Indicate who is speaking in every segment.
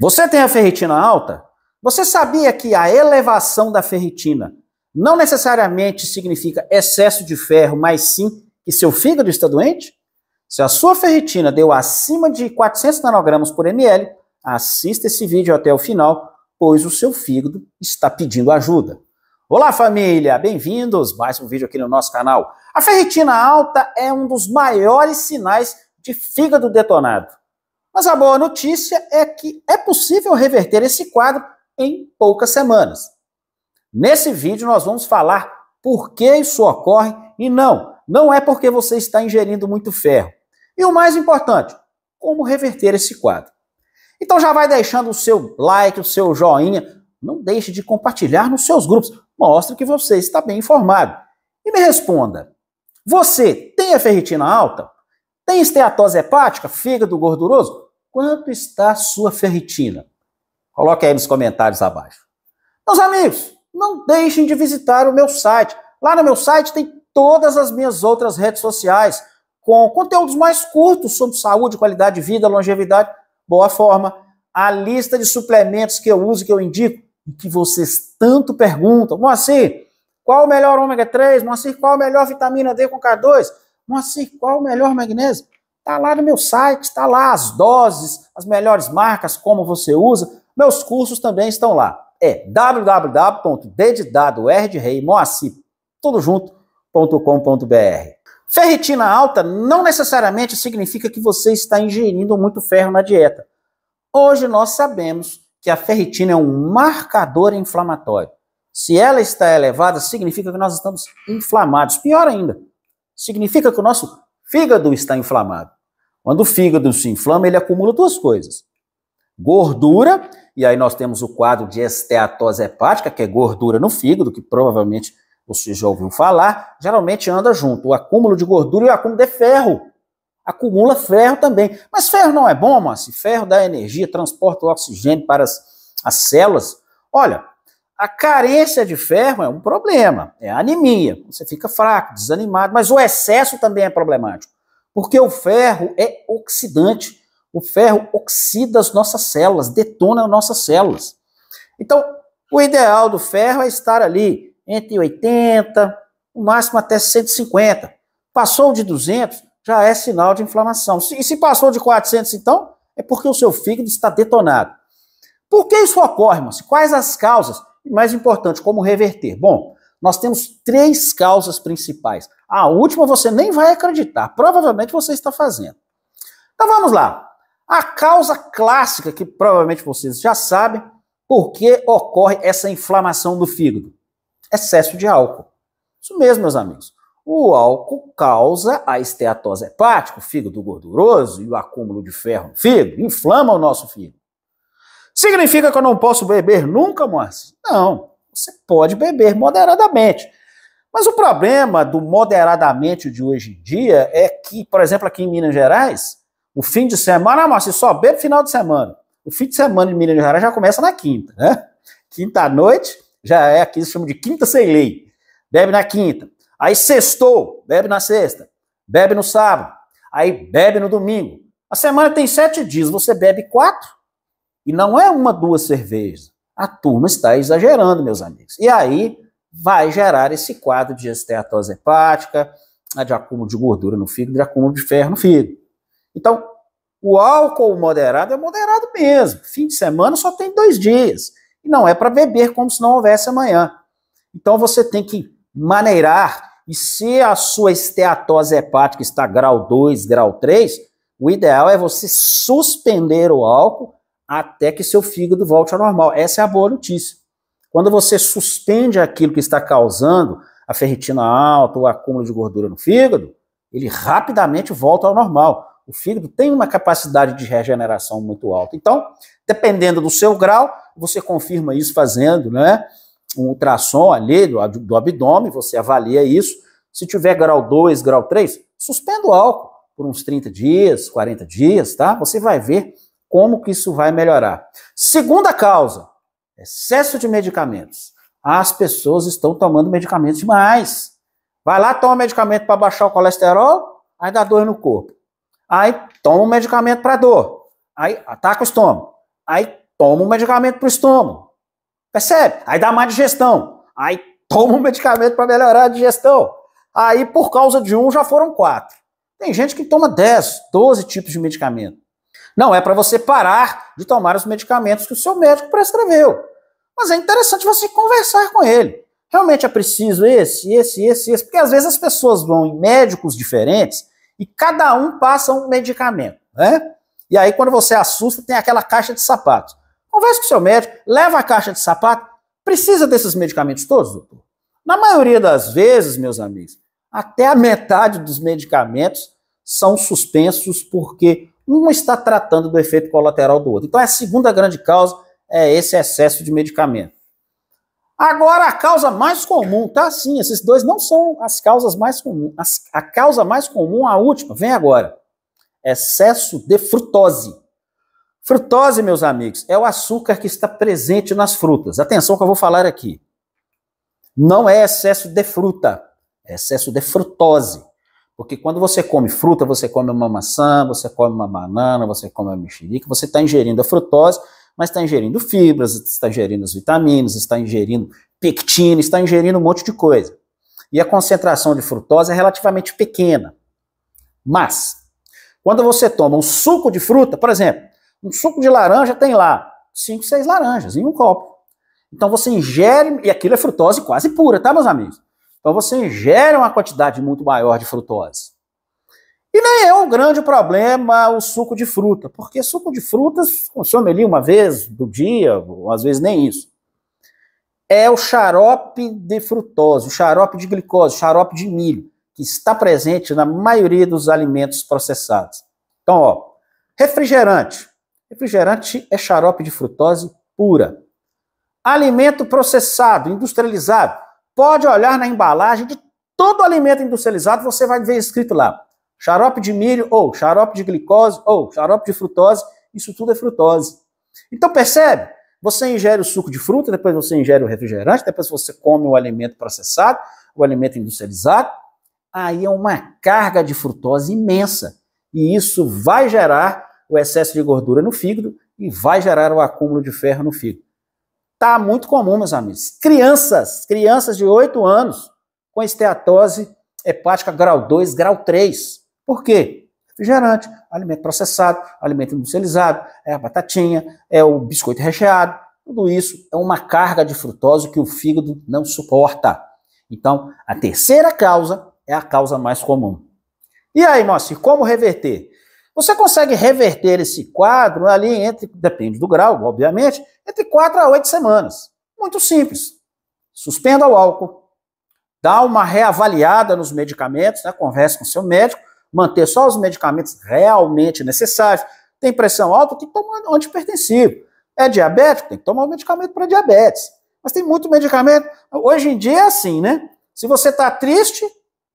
Speaker 1: Você tem a ferritina alta? Você sabia que a elevação da ferritina não necessariamente significa excesso de ferro, mas sim que seu fígado está doente? Se a sua ferritina deu acima de 400 nanogramas por ml, assista esse vídeo até o final, pois o seu fígado está pedindo ajuda. Olá família, bem-vindos mais um vídeo aqui no nosso canal. A ferritina alta é um dos maiores sinais de fígado detonado. Mas a boa notícia é que é possível reverter esse quadro em poucas semanas. Nesse vídeo nós vamos falar por que isso ocorre e não, não é porque você está ingerindo muito ferro. E o mais importante, como reverter esse quadro. Então já vai deixando o seu like, o seu joinha, não deixe de compartilhar nos seus grupos, mostre que você está bem informado. E me responda, você tem a ferritina alta? Tem esteatose hepática, fígado gorduroso? Quanto está sua ferritina? Coloque aí nos comentários abaixo. Meus amigos, não deixem de visitar o meu site. Lá no meu site tem todas as minhas outras redes sociais, com conteúdos mais curtos sobre saúde, qualidade de vida, longevidade, boa forma, a lista de suplementos que eu uso, que eu indico, e que vocês tanto perguntam. Moacir, qual o melhor ômega 3? Moacir, qual a melhor vitamina D com K2? Moacir, qual o melhor magnésio? Está lá no meu site, está lá as doses, as melhores marcas, como você usa. Meus cursos também estão lá. É www.dedadordremoacir.com.br. Ferritina alta não necessariamente significa que você está ingerindo muito ferro na dieta. Hoje nós sabemos que a ferritina é um marcador inflamatório. Se ela está elevada, significa que nós estamos inflamados. Pior ainda, significa que o nosso fígado está inflamado. Quando o fígado se inflama, ele acumula duas coisas: gordura, e aí nós temos o quadro de esteatose hepática, que é gordura no fígado, que provavelmente você já ouviu falar, geralmente anda junto o acúmulo de gordura e o acúmulo de ferro. Acumula ferro também. Mas ferro não é bom, Márcio? Ferro dá energia, transporta o oxigênio para as, as células. Olha, a carência de ferro é um problema, é anemia. Você fica fraco, desanimado, mas o excesso também é problemático, porque o ferro é oxidante. O ferro oxida as nossas células, detona as nossas células. Então, o ideal do ferro é estar ali entre 80, no máximo até 150. Passou de 200, já é sinal de inflamação. E se passou de 400, então, é porque o seu fígado está detonado. Por que isso ocorre, mas Quais as causas? e mais importante, como reverter? Bom, nós temos três causas principais. A última você nem vai acreditar, provavelmente você está fazendo. Então vamos lá. A causa clássica, que provavelmente vocês já sabem, por que ocorre essa inflamação do fígado? Excesso de álcool. Isso mesmo, meus amigos. O álcool causa a esteatose hepática, o fígado gorduroso e o acúmulo de ferro no fígado, inflama o nosso fígado. Significa que eu não posso beber nunca, Moacir? Não, você pode beber moderadamente. Mas o problema do moderadamente de hoje em dia é que, por exemplo, aqui em Minas Gerais, o fim de semana, ah, só bebe final de semana. O fim de semana em Minas Gerais já começa na quinta, né? Quinta à noite, já é aqui, se chama de quinta sem lei. Bebe na quinta. Aí sextou, bebe na sexta. Bebe no sábado. Aí bebe no domingo. A semana tem sete dias, você bebe quatro? E não é uma, duas cervejas. A turma está exagerando, meus amigos. E aí vai gerar esse quadro de esteatose hepática, né, de acúmulo de gordura no fígado, de acúmulo de ferro no fígado. Então, o álcool moderado é moderado mesmo. Fim de semana só tem dois dias. E não é para beber como se não houvesse amanhã. Então você tem que maneirar. E se a sua esteatose hepática está grau 2, grau 3, o ideal é você suspender o álcool até que seu fígado volte ao normal. Essa é a boa notícia. Quando você suspende aquilo que está causando a ferritina alta ou acúmulo de gordura no fígado, ele rapidamente volta ao normal. O fígado tem uma capacidade de regeneração muito alta. Então, dependendo do seu grau, você confirma isso fazendo né, um ultrassom ali do, do abdômen, você avalia isso. Se tiver grau 2, grau 3, suspenda o álcool por uns 30 dias, 40 dias, tá? Você vai ver como que isso vai melhorar. Segunda causa, excesso de medicamentos. As pessoas estão tomando medicamentos demais. Vai lá, toma medicamento para baixar o colesterol, aí dá dor no corpo. Aí toma um medicamento para dor. Aí ataca o estômago. Aí toma um medicamento para o estômago. Percebe? Aí dá má digestão. Aí toma um medicamento para melhorar a digestão. Aí, por causa de um, já foram quatro. Tem gente que toma 10, 12 tipos de medicamento. Não é para você parar de tomar os medicamentos que o seu médico prescreveu. Mas é interessante você conversar com ele. Realmente é preciso esse, esse, esse, esse. Porque às vezes as pessoas vão em médicos diferentes e cada um passa um medicamento, né? E aí quando você assusta, tem aquela caixa de sapatos. Converse com o seu médico, leva a caixa de sapato. Precisa desses medicamentos todos, doutor? Na maioria das vezes, meus amigos, até a metade dos medicamentos são suspensos porque uma está tratando do efeito colateral do outro. Então, é a segunda grande causa é esse excesso de medicamento. Agora, a causa mais comum, tá sim, esses dois não são as causas mais comuns. As, a causa mais comum, a última, vem agora. Excesso de frutose. Frutose, meus amigos, é o açúcar que está presente nas frutas. Atenção que eu vou falar aqui. Não é excesso de fruta, é excesso de frutose. Porque quando você come fruta, você come uma maçã, você come uma banana, você come uma mexerica, você está ingerindo a frutose, mas está ingerindo fibras, está ingerindo as vitaminas, está ingerindo pectina, está ingerindo um monte de coisa. E a concentração de frutose é relativamente pequena. Mas, quando você toma um suco de fruta, por exemplo, um suco de laranja tem lá 5, 6 laranjas em um copo. Então você ingere, e aquilo é frutose quase pura, tá, meus amigos? Então você ingere uma quantidade muito maior de frutose. E nem é um grande problema o suco de fruta, porque suco de frutas consome ali uma vez do dia, ou às vezes nem isso. É o xarope de frutose, o xarope de glicose, o xarope de milho, que está presente na maioria dos alimentos processados. Então, ó, refrigerante. Refrigerante é xarope de frutose pura. Alimento processado, industrializado Pode olhar na embalagem de todo alimento industrializado, você vai ver escrito lá: xarope de milho, ou xarope de glicose, ou xarope de frutose. Isso tudo é frutose. Então percebe? Você ingere o suco de fruta, depois você ingere o refrigerante, depois você come o alimento processado, o alimento industrializado. Aí é uma carga de frutose imensa. E isso vai gerar o excesso de gordura no fígado e vai gerar o acúmulo de ferro no fígado. Tá muito comum, meus amigos. Crianças, crianças de 8 anos com esteatose hepática grau 2, grau 3. Por quê? Refrigerante, alimento processado, alimento industrializado, é a batatinha, é o biscoito recheado, tudo isso é uma carga de frutose que o fígado não suporta. Então, a terceira causa é a causa mais comum. E aí, Moacir, como reverter? Você consegue reverter esse quadro ali entre, depende do grau, obviamente, entre 4 a 8 semanas. Muito simples. Suspenda o álcool, dá uma reavaliada nos medicamentos, né? converse com seu médico, manter só os medicamentos realmente necessários. Tem pressão alta, tem que tomar antipertensivo. É diabético, tem que tomar um medicamento para diabetes. Mas tem muito medicamento. Hoje em dia é assim, né? Se você está triste,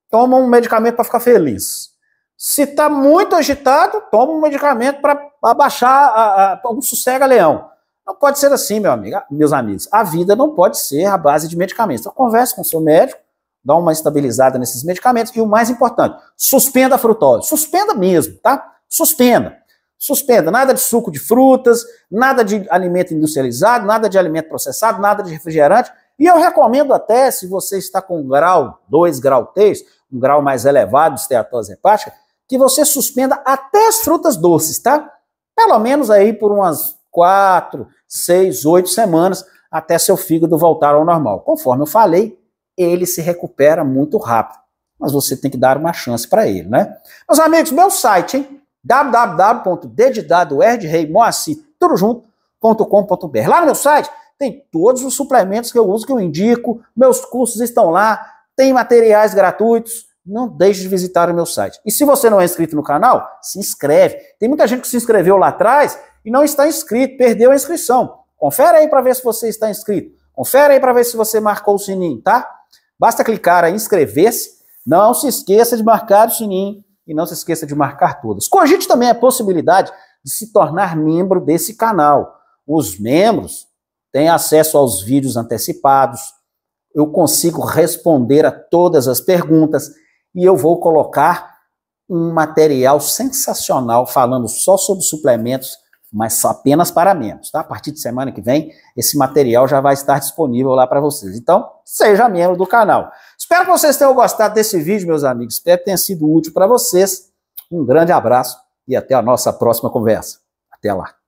Speaker 1: toma um medicamento para ficar feliz. Se está muito agitado, toma um medicamento para abaixar a, a, um sossega-leão. Não pode ser assim, meu amigo, meus amigos. A vida não pode ser a base de medicamentos. Então, converse com o seu médico, dá uma estabilizada nesses medicamentos. E o mais importante, suspenda a frutose. Suspenda mesmo, tá? Suspenda. Suspenda. Nada de suco de frutas, nada de alimento industrializado, nada de alimento processado, nada de refrigerante. E eu recomendo até, se você está com grau 2, grau 3, um grau mais elevado de esteatose hepática, que você suspenda até as frutas doces, tá? Pelo menos aí por umas quatro, seis, oito semanas até seu fígado voltar ao normal. Conforme eu falei, ele se recupera muito rápido, mas você tem que dar uma chance para ele, né? Meus amigos, meu site, hein? www.dedidadordeimoacitudo.com.br. Lá no meu site tem todos os suplementos que eu uso, que eu indico, meus cursos estão lá, tem materiais gratuitos, não deixe de visitar o meu site. E se você não é inscrito no canal, se inscreve. Tem muita gente que se inscreveu lá atrás e não está inscrito, perdeu a inscrição. Confere aí para ver se você está inscrito. Confere aí para ver se você marcou o sininho, tá? Basta clicar em inscrever-se. Não se esqueça de marcar o sininho e não se esqueça de marcar todas. Cogite também a possibilidade de se tornar membro desse canal. Os membros têm acesso aos vídeos antecipados. Eu consigo responder a todas as perguntas e eu vou colocar um material sensacional falando só sobre suplementos, mas apenas para membros, tá? A partir de semana que vem, esse material já vai estar disponível lá para vocês. Então, seja membro do canal. Espero que vocês tenham gostado desse vídeo, meus amigos. Espero que tenha sido útil para vocês. Um grande abraço e até a nossa próxima conversa. Até lá.